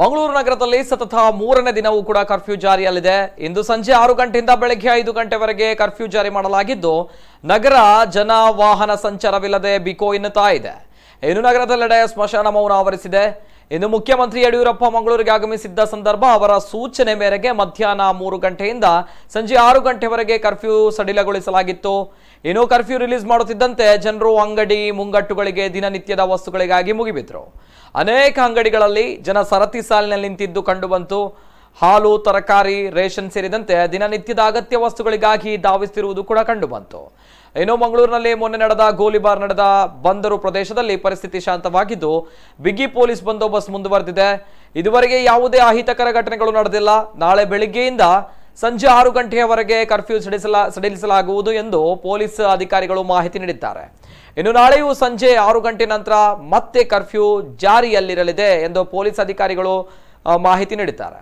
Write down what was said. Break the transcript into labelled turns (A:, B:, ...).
A: ಮಂಗಳೂರು ನಗರದಲ್ಲಿ ಸತತ ಮೂರನೇ ದಿನವೂ ಕೂಡ ಕರ್ಫ್ಯೂ ಜಾರಿಯಲ್ಲಿದೆ ಇಂದು ಸಂಜೆ ಆರು ಗಂಟೆಯಿಂದ ಬೆಳಗ್ಗೆ ಐದು ಗಂಟೆವರೆಗೆ ಕರ್ಫ್ಯೂ ಜಾರಿ ಮಾಡಲಾಗಿದ್ದು ನಗರ ಜನ ವಾಹನ ಸಂಚಾರವಿಲ್ಲದೆ ಬಿಕೋ ಎನ್ನುತ್ತಾ ಇದೆ ಇನ್ನು ನಗರದಲ್ಲೆಡೆ ಸ್ಮಶಾನ ಮೌನ ಆವರಿಸಿದೆ ಇನ್ನು ಮುಖ್ಯಮಂತ್ರಿ ಯಡಿಯೂರಪ್ಪ ಮಂಗಳೂರಿಗೆ ಆಗಮಿಸಿದ್ದ ಸಂದರ್ಭ ಅವರ ಸೂಚನೆ ಮೇರೆಗೆ ಮಧ್ಯಾಹ್ನ ಮೂರು ಗಂಟೆಯಿಂದ ಸಂಜೆ ಆರು ಗಂಟೆವರೆಗೆ ಕರ್ಫ್ಯೂ ಸಡಿಲಗೊಳಿಸಲಾಗಿತ್ತು ಇನ್ನು ಕರ್ಫ್ಯೂ ರಿಲೀಸ್ ಮಾಡುತ್ತಿದ್ದಂತೆ ಜನರು ಅಂಗಡಿ ಮುಂಗಟ್ಟುಗಳಿಗೆ ದಿನನಿತ್ಯದ ವಸ್ತುಗಳಿಗಾಗಿ ಮುಗಿಬಿದ್ರು ಅನೇಕ ಅಂಗಡಿಗಳಲ್ಲಿ ಜನ ಸರತಿ ಸಾಲಿನಲ್ಲಿ ನಿಂತಿದ್ದು ಕಂಡುಬಂತು ಹಾಲು ತರಕಾರಿ ರೇಷನ್ ಸೇರಿದಂತೆ ದಿನನಿತ್ಯದ ಅಗತ್ಯ ವಸ್ತುಗಳಿಗಾಗಿ ಧಾವಿಸುತ್ತಿರುವುದು ಕೂಡ ಕಂಡುಬಂತು ಇನ್ನು ಮಂಗಳೂರಿನಲ್ಲಿ ಮೊನ್ನೆ ನಡೆದ ಗೋಲಿಬಾರ್ ನಡೆದ ಬಂದರು ಪ್ರದೇಶದಲ್ಲಿ ಪರಿಸ್ಥಿತಿ ಶಾಂತವಾಗಿದ್ದು ಬಿಗಿ ಪೊಲೀಸ್ ಬಂದೋಬಸ್ತ್ ಮುಂದುವರೆದಿದೆ ಇದುವರೆಗೆ ಯಾವುದೇ ಅಹಿತಕರ ಘಟನೆಗಳು ನಡೆದಿಲ್ಲ ನಾಳೆ ಬೆಳಿಗ್ಗೆಯಿಂದ ಸಂಜೆ ಆರು ಗಂಟೆಯವರೆಗೆ ಕರ್ಫ್ಯೂ ಸಡಿಸಲ ಸಡಿಲಿಸಲಾಗುವುದು ಎಂದು ಪೊಲೀಸ್ ಅಧಿಕಾರಿಗಳು ಮಾಹಿತಿ ನೀಡಿದ್ದಾರೆ ಇನ್ನು ನಾಳೆಯೂ ಸಂಜೆ ಆರು ಗಂಟೆ ನಂತರ ಮತ್ತೆ ಕರ್ಫ್ಯೂ ಜಾರಿಯಲ್ಲಿರಲಿದೆ ಎಂದು ಪೊಲೀಸ್ ಅಧಿಕಾರಿಗಳು ಮಾಹಿತಿ ನೀಡಿದ್ದಾರೆ